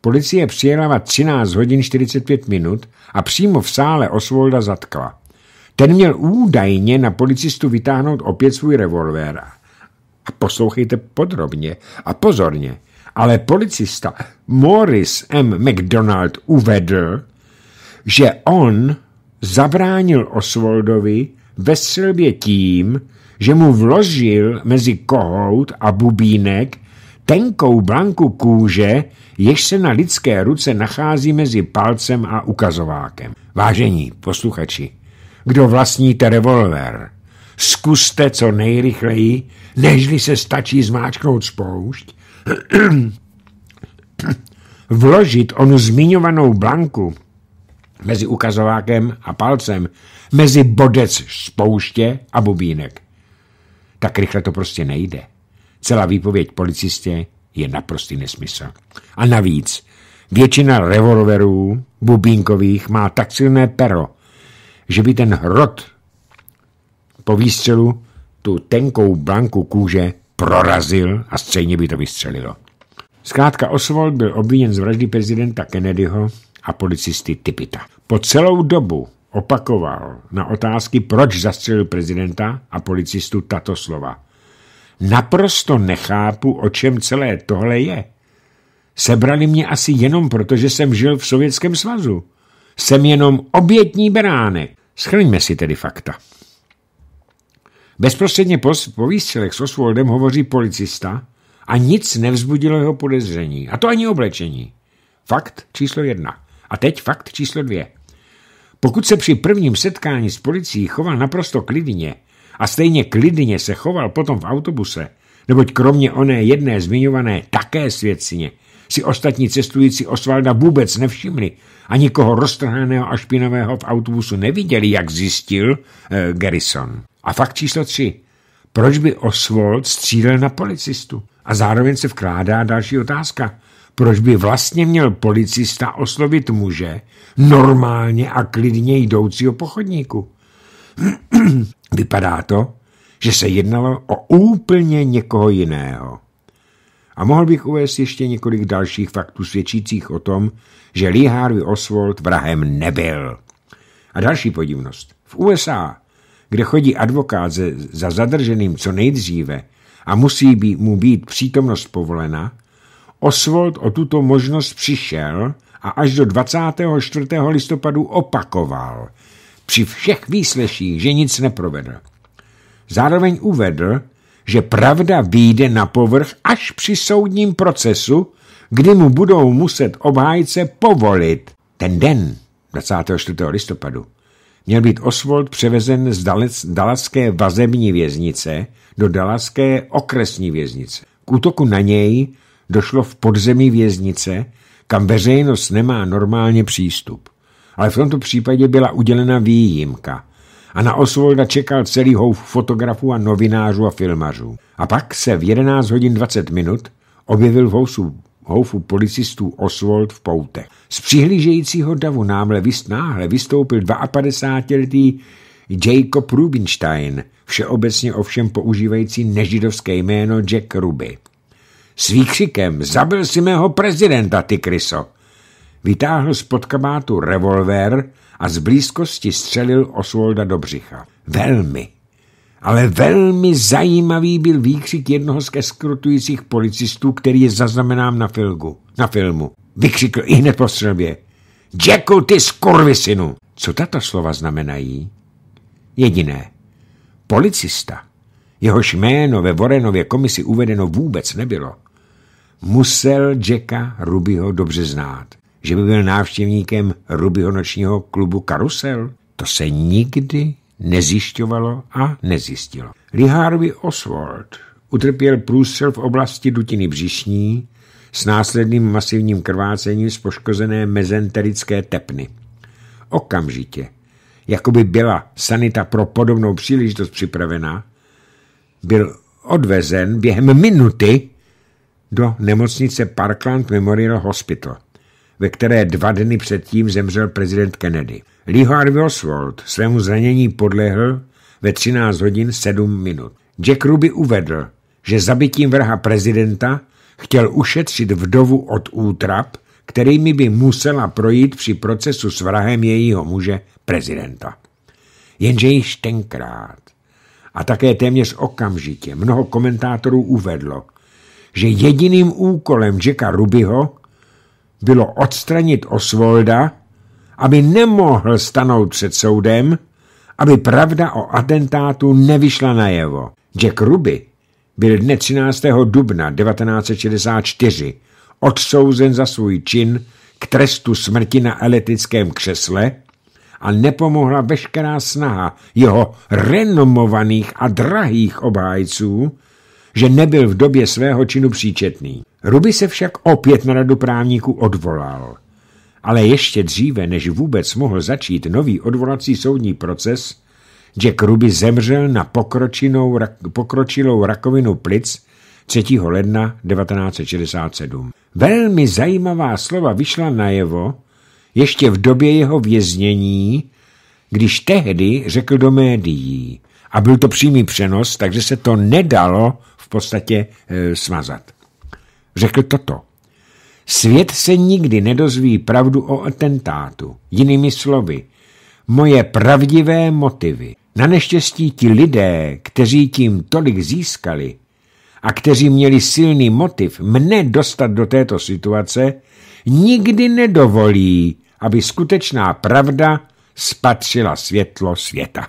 Policie přijela na 13 hodin 45 minut a přímo v sále Oswalda zatkla. Ten měl údajně na policistu vytáhnout opět svůj revolver. A poslouchejte podrobně a pozorně. Ale policista Morris M. McDonald uvedl, že on zabránil Osvoldovi ve silbě tím, že mu vložil mezi kohout a bubínek tenkou blanku kůže, jež se na lidské ruce nachází mezi palcem a ukazovákem. Vážení posluchači, kdo vlastníte revolver, zkuste co nejrychleji, nežli se stačí zmáčknout spoušť, vložit onu zmiňovanou blanku mezi ukazovákem a palcem, mezi bodec spouště a bubínek. Tak rychle to prostě nejde. Celá výpověď policistě je naprostý nesmysl. A navíc, většina revolverů bubínkových má tak silné pero, že by ten hrot po výstřelu tu tenkou blanku kůže prorazil a stejně by to vystřelilo. Zkrátka Oswald byl obviněn z vraždy prezidenta Kennedyho a policisty Typita. Po celou dobu opakoval na otázky, proč zastřelil prezidenta a policistu tato slova – Naprosto nechápu, o čem celé tohle je. Sebrali mě asi jenom proto, že jsem žil v Sovětském svazu. Jsem jenom obětní beránek. Schrňme si tedy fakta. Bezprostředně po, po výstřelech s Oswaldem hovoří policista a nic nevzbudilo jeho podezření. A to ani oblečení. Fakt číslo jedna. A teď fakt číslo dvě. Pokud se při prvním setkání s policií choval naprosto klidně, a stejně klidně se choval potom v autobuse, neboť kromě oné jedné zmiňované také svědcině si ostatní cestující Osvalda vůbec nevšimli a nikoho roztrhaného a špinavého v autobusu neviděli, jak zjistil eh, Garrison. A fakt číslo tři. Proč by Oswald střílel na policistu? A zároveň se vkrádá další otázka. Proč by vlastně měl policista oslovit muže normálně a klidně jdoucího pochodníku? Hm, hm. Vypadá to, že se jednalo o úplně někoho jiného. A mohl bych uvést ještě několik dalších faktů svědčících o tom, že Lee Harvey Oswald vrahem nebyl. A další podivnost. V USA, kde chodí advokát za zadrženým co nejdříve a musí být, mu být přítomnost povolena, Oswald o tuto možnost přišel a až do 24. listopadu opakoval – při všech výsleších, že nic neprovedl. Zároveň uvedl, že pravda výjde na povrch až při soudním procesu, kdy mu budou muset obhájce povolit. Ten den, 24. listopadu, měl být Oswald převezen z dalaské vazební věznice do dalaské okresní věznice. K útoku na něj došlo v podzemí věznice, kam veřejnost nemá normálně přístup ale v tomto případě byla udělena výjimka. A na Oswalda čekal celý houf fotografů a novinářů a filmařů. A pak se v 11 hodin 20 minut objevil v housu, houfu policistů Oswald v poutech. Z přihlížejícího davu námhle vyst, náhle vystoupil 52-letý Jacob Rubinstein, všeobecně ovšem používající nežidovské jméno Jack Ruby. S výkřikem zabil si mého prezidenta, ty kryso vytáhl spod kabátu revolver a z blízkosti střelil Oswalda do břicha. Velmi, ale velmi zajímavý byl výkřik jednoho z eskrutujících policistů, který je zaznamenám na, filgu, na filmu. Vykřikl i hned po střelbě. Jacku, ty skurvisinu! Co tato slova znamenají? Jediné. Policista, jehož jméno ve Vorenově komisi uvedeno vůbec nebylo, musel Jacka Rubyho dobře znát že by byl návštěvníkem Rubyho nočního klubu Karusel? To se nikdy nezjišťovalo a nezjistilo. Lee Harvey Oswald utrpěl průstřel v oblasti dutiny břišní s následným masivním krvácením z poškozené mezenterické tepny. Okamžitě, jako by byla sanita pro podobnou příležitost připravena, byl odvezen během minuty do nemocnice Parkland Memorial Hospital ve které dva dny předtím zemřel prezident Kennedy. Lee Harvey Oswald svému zranění podlehl ve 13 hodin 7 minut. Jack Ruby uvedl, že zabitím vrha prezidenta chtěl ušetřit vdovu od útrap, kterými by musela projít při procesu s vrahem jejího muže, prezidenta. Jenže již tenkrát a také téměř okamžitě mnoho komentátorů uvedlo, že jediným úkolem Jacka Rubyho bylo odstranit Osvolda, aby nemohl stanout před soudem, aby pravda o atentátu nevyšla najevo. Jack Ruby byl dne 13. dubna 1964 odsouzen za svůj čin k trestu smrti na elektrickém křesle a nepomohla veškerá snaha jeho renomovaných a drahých obhájců, že nebyl v době svého činu příčetný. Ruby se však opět na radu právníků odvolal. Ale ještě dříve, než vůbec mohl začít nový odvolací soudní proces, Jack Ruby zemřel na rak, pokročilou rakovinu plic 3. ledna 1967. Velmi zajímavá slova vyšla najevo ještě v době jeho věznění, když tehdy řekl do médií, a byl to přímý přenos, takže se to nedalo podstatě eh, smazat. Řekl toto. Svět se nikdy nedozví pravdu o atentátu. Jinými slovy, moje pravdivé motivy. Na neštěstí ti lidé, kteří tím tolik získali a kteří měli silný motiv mne dostat do této situace, nikdy nedovolí, aby skutečná pravda spatřila světlo světa.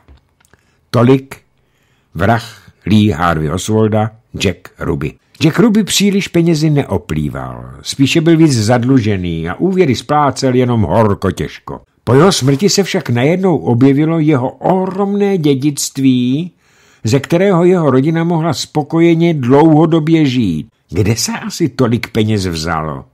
Tolik vrah Lee Harvey Oswalda Jack Ruby. Jack Ruby příliš penězi neoplýval, spíše byl víc zadlužený a úvěry splácel jenom horko těžko. Po jeho smrti se však najednou objevilo jeho ohromné dědictví, ze kterého jeho rodina mohla spokojeně dlouhodobě žít. Kde se asi tolik peněz vzalo?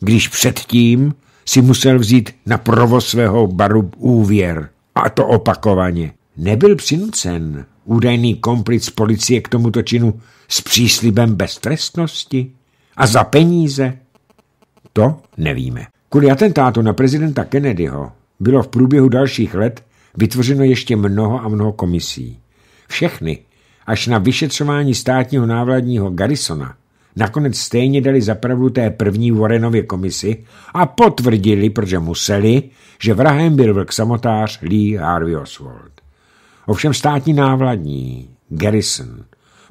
Když předtím si musel vzít na provoz svého baru úvěr. A to opakovaně nebyl přinucen údajný komplic policie k tomuto činu s příslibem beztrestnosti a za peníze? To nevíme. Kvůli atentátu na prezidenta Kennedyho bylo v průběhu dalších let vytvořeno ještě mnoho a mnoho komisí. Všechny, až na vyšetřování státního návladního Garrisona, nakonec stejně dali zapravdu té první Warrenově komisi a potvrdili, protože museli, že vrahem byl vlk samotář Lee Harvey Oswald. Ovšem státní návladní Garrison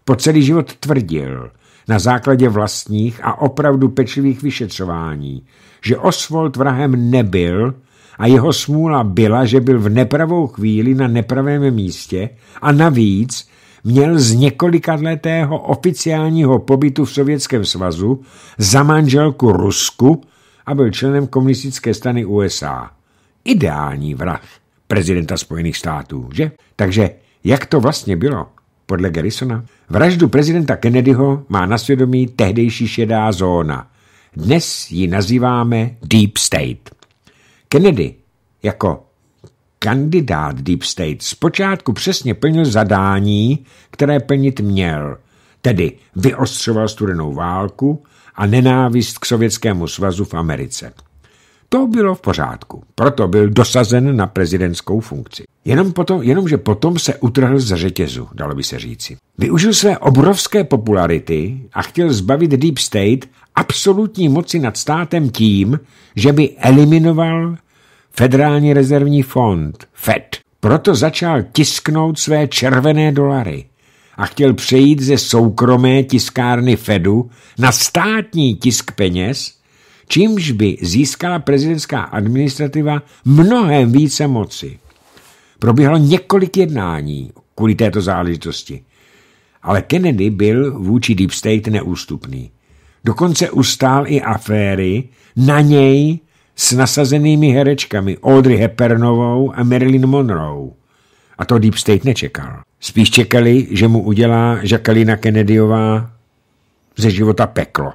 po celý život tvrdil na základě vlastních a opravdu pečlivých vyšetřování, že Oswald vrahem nebyl a jeho smůla byla, že byl v nepravou chvíli na nepravém místě a navíc měl z několikatletého oficiálního pobytu v Sovětském svazu za manželku Rusku a byl členem komunistické strany USA. Ideální vrah prezidenta Spojených států, že? Takže jak to vlastně bylo? Podle Garrisona. Vraždu prezidenta Kennedyho má na svědomí tehdejší šedá zóna. Dnes ji nazýváme Deep State. Kennedy jako kandidát Deep State zpočátku přesně plnil zadání, které plnit měl, tedy vyostřoval studenou válku a nenávist k Sovětskému svazu v Americe to bylo v pořádku. Proto byl dosazen na prezidentskou funkci. Jenom potom, jenomže potom se utrhl z řetězu, dalo by se říci. Využil své obrovské popularity a chtěl zbavit Deep State absolutní moci nad státem tím, že by eliminoval Federální rezervní fond, FED. Proto začal tisknout své červené dolary a chtěl přejít ze soukromé tiskárny Fedu na státní tisk peněz, čímž by získala prezidentská administrativa mnohem více moci. Probíhalo několik jednání kvůli této záležitosti, ale Kennedy byl vůči Deep State neústupný. Dokonce ustál i aféry na něj s nasazenými herečkami Audrey Hepernovou a Marilyn Monroe. A to Deep State nečekal. Spíš čekali, že mu udělá Jacqueline Kennedyová ze života peklo.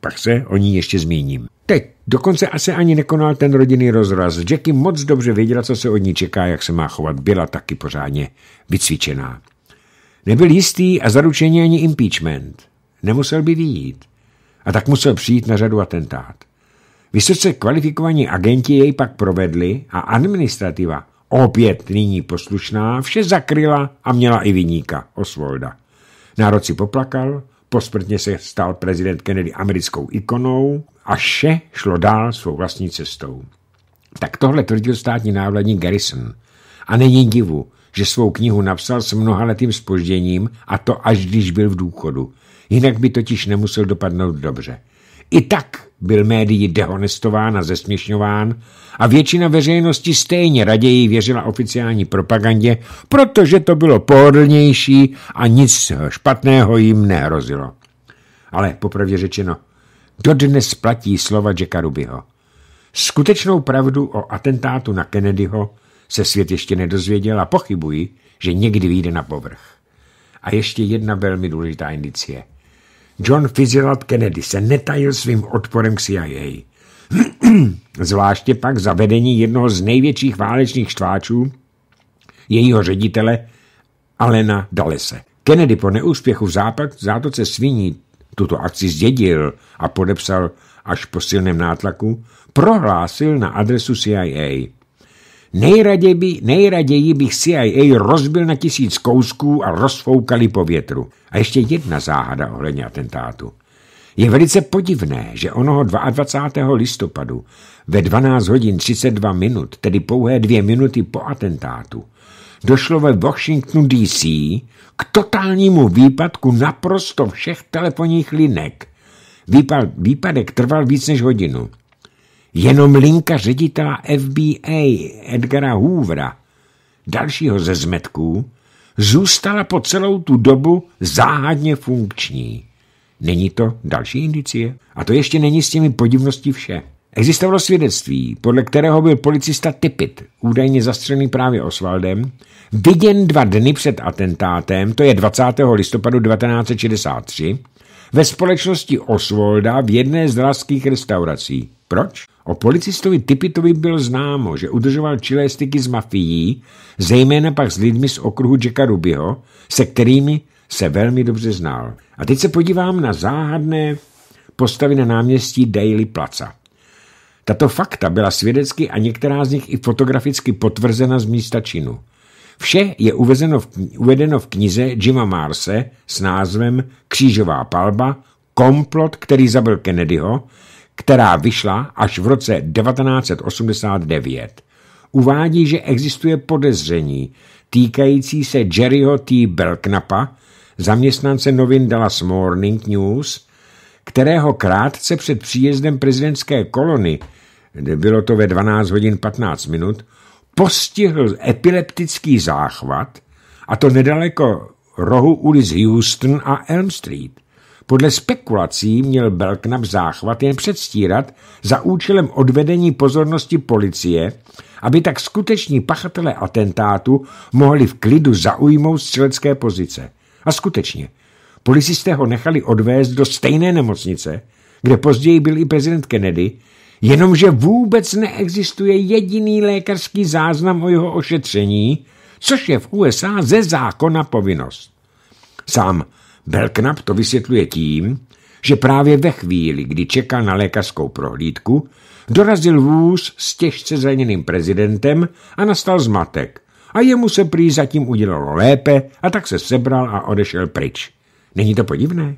Pak se o ní ještě zmíním. Teď dokonce asi ani nekonal ten rodinný rozraz. Jackie moc dobře věděla, co se od ní čeká, jak se má chovat. Byla taky pořádně vycvičená. Nebyl jistý a zaručeně ani impeachment. Nemusel by výjít. A tak musel přijít na řadu atentát. Vysoce kvalifikovaní agenti jej pak provedli a administrativa, opět nyní poslušná, vše zakryla a měla i vyníka, Oswalda. Národ si poplakal, Posmrtně se stal prezident Kennedy americkou ikonou a vše šlo dál svou vlastní cestou. Tak tohle tvrdil státní návladní Garrison. A není divu, že svou knihu napsal s mnohaletým spožděním a to až když byl v důchodu. Jinak by totiž nemusel dopadnout dobře. I tak byl médií dehonestován a zesměšňován a většina veřejnosti stejně raději věřila oficiální propagandě, protože to bylo pohodlnější a nic špatného jim nehrozilo. Ale popravdě řečeno, dodnes platí slova Jacka Rubyho. Skutečnou pravdu o atentátu na Kennedyho se svět ještě nedozvěděl a pochybuji, že někdy vyjde na povrch. A ještě jedna velmi důležitá indicie – John Fitzgerald Kennedy se netajil svým odporem k CIA. Zvláště pak zavedení jednoho z největších válečných štváčů, jejího ředitele Alena Dalese. Kennedy po neúspěchu v západ, zátoce sviní tuto akci zdědil a podepsal až po silném nátlaku, prohlásil na adresu CIA – Nejraději, by, nejraději bych CIA rozbil na tisíc kousků a rozfoukali po větru. A ještě jedna záhada ohledně atentátu. Je velice podivné, že onoho 22. listopadu ve 12 hodin 32 minut, tedy pouhé dvě minuty po atentátu, došlo ve Washingtonu DC k totálnímu výpadku naprosto všech telefonních linek. výpadek trval víc než hodinu. Jenom linka ředitela FBA Edgara Hoovera, dalšího ze zmetků, zůstala po celou tu dobu záhadně funkční. Není to další indicie? A to ještě není s těmi podivností vše. Existovalo svědectví, podle kterého byl policista Tipit, údajně zastřený právě Osvaldem, viděn dva dny před atentátem, to je 20. listopadu 1963, ve společnosti Oswalda v jedné z dalských restaurací. Proč? O policistovi Tipitovi byl známo, že udržoval čilé styky s mafií, zejména pak s lidmi z okruhu Jacka Rubyho, se kterými se velmi dobře znal. A teď se podívám na záhadné postavy na náměstí Daily Placa. Tato fakta byla svědecky a některá z nich i fotograficky potvrzena z místa činu. Vše je uvezeno v, uvedeno v knize Jima Marse s názvem Křížová palba, komplot, který zabil Kennedyho, která vyšla až v roce 1989, uvádí, že existuje podezření týkající se Jerryho T. Belknapa, zaměstnance novin Dallas Morning News, kterého krátce před příjezdem prezidentské kolony, bylo to ve 12 hodin 15 minut, postihl epileptický záchvat, a to nedaleko rohu ulic Houston a Elm Street. Podle spekulací měl Belknap záchvat jen předstírat za účelem odvedení pozornosti policie, aby tak skuteční pachatele atentátu mohli v klidu zaujmout střelecké pozice. A skutečně, policisté ho nechali odvést do stejné nemocnice, kde později byl i prezident Kennedy, jenomže vůbec neexistuje jediný lékařský záznam o jeho ošetření, což je v USA ze zákona povinnost. Sám Belknap to vysvětluje tím, že právě ve chvíli, kdy čekal na lékařskou prohlídku, dorazil vůz s těžce zraněným prezidentem a nastal zmatek. A jemu se prý zatím udělalo lépe a tak se sebral a odešel pryč. Není to podivné?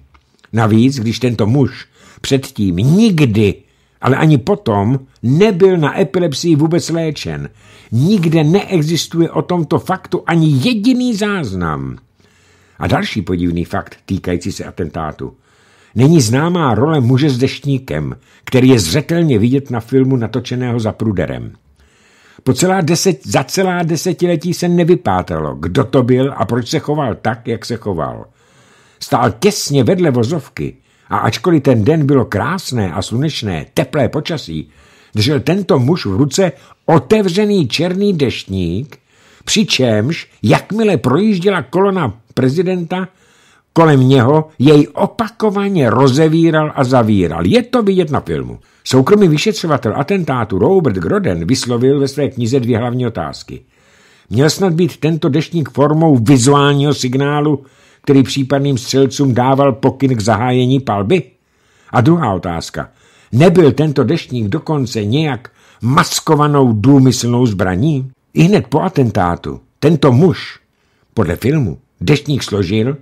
Navíc, když tento muž předtím nikdy, ale ani potom, nebyl na epilepsii vůbec léčen. Nikde neexistuje o tomto faktu ani jediný záznam. A další podivný fakt týkající se atentátu. Není známá role muže s deštníkem, který je zřetelně vidět na filmu natočeného za pruderem. Po celá deset, za celá desetiletí se nevypátralo, kdo to byl a proč se choval tak, jak se choval. Stál těsně vedle vozovky a ačkoliv ten den bylo krásné a slunečné, teplé počasí, držel tento muž v ruce otevřený černý deštník, přičemž, jakmile projížděla kolona prezidenta, kolem něho jej opakovaně rozevíral a zavíral. Je to vidět na filmu. Soukromý vyšetřovatel atentátu Robert Groden vyslovil ve své knize dvě hlavní otázky. Měl snad být tento deštník formou vizuálního signálu, který případným střelcům dával pokyn k zahájení palby? A druhá otázka. Nebyl tento deštník dokonce nějak maskovanou důmyslnou zbraní? I hned po atentátu tento muž, podle filmu, deštník složil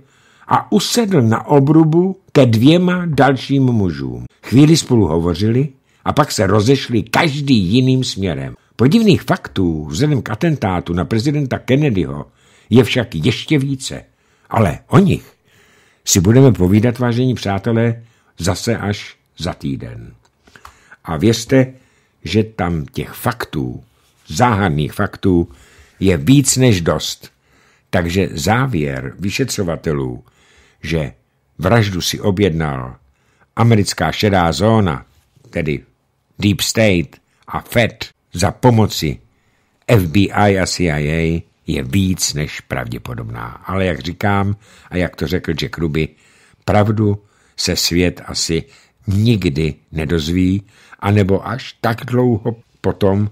a usedl na obrubu ke dvěma dalším mužům. Chvíli spolu hovořili a pak se rozešli každý jiným směrem. Podivných faktů vzhledem k atentátu na prezidenta Kennedyho je však ještě více, ale o nich si budeme povídat, vážení přátelé, zase až za týden. A věřte, že tam těch faktů, záhadných faktů, je víc než dost. Takže závěr vyšetřovatelů, že vraždu si objednal americká šedá zóna, tedy Deep State a Fed za pomoci FBI a CIA je víc než pravděpodobná. Ale jak říkám a jak to řekl Jack Ruby, pravdu se svět asi nikdy nedozví, anebo až tak dlouho potom,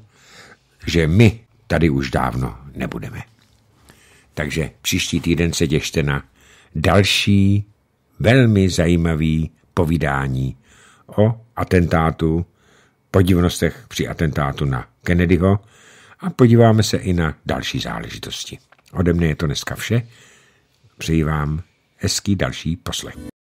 že my tady už dávno nebudeme. Takže příští týden se těšte na další velmi zajímavý povídání o atentátu, podivnostech při atentátu na Kennedyho a podíváme se i na další záležitosti. Ode mne je to dneska vše. Přeji vám hezký další poslech.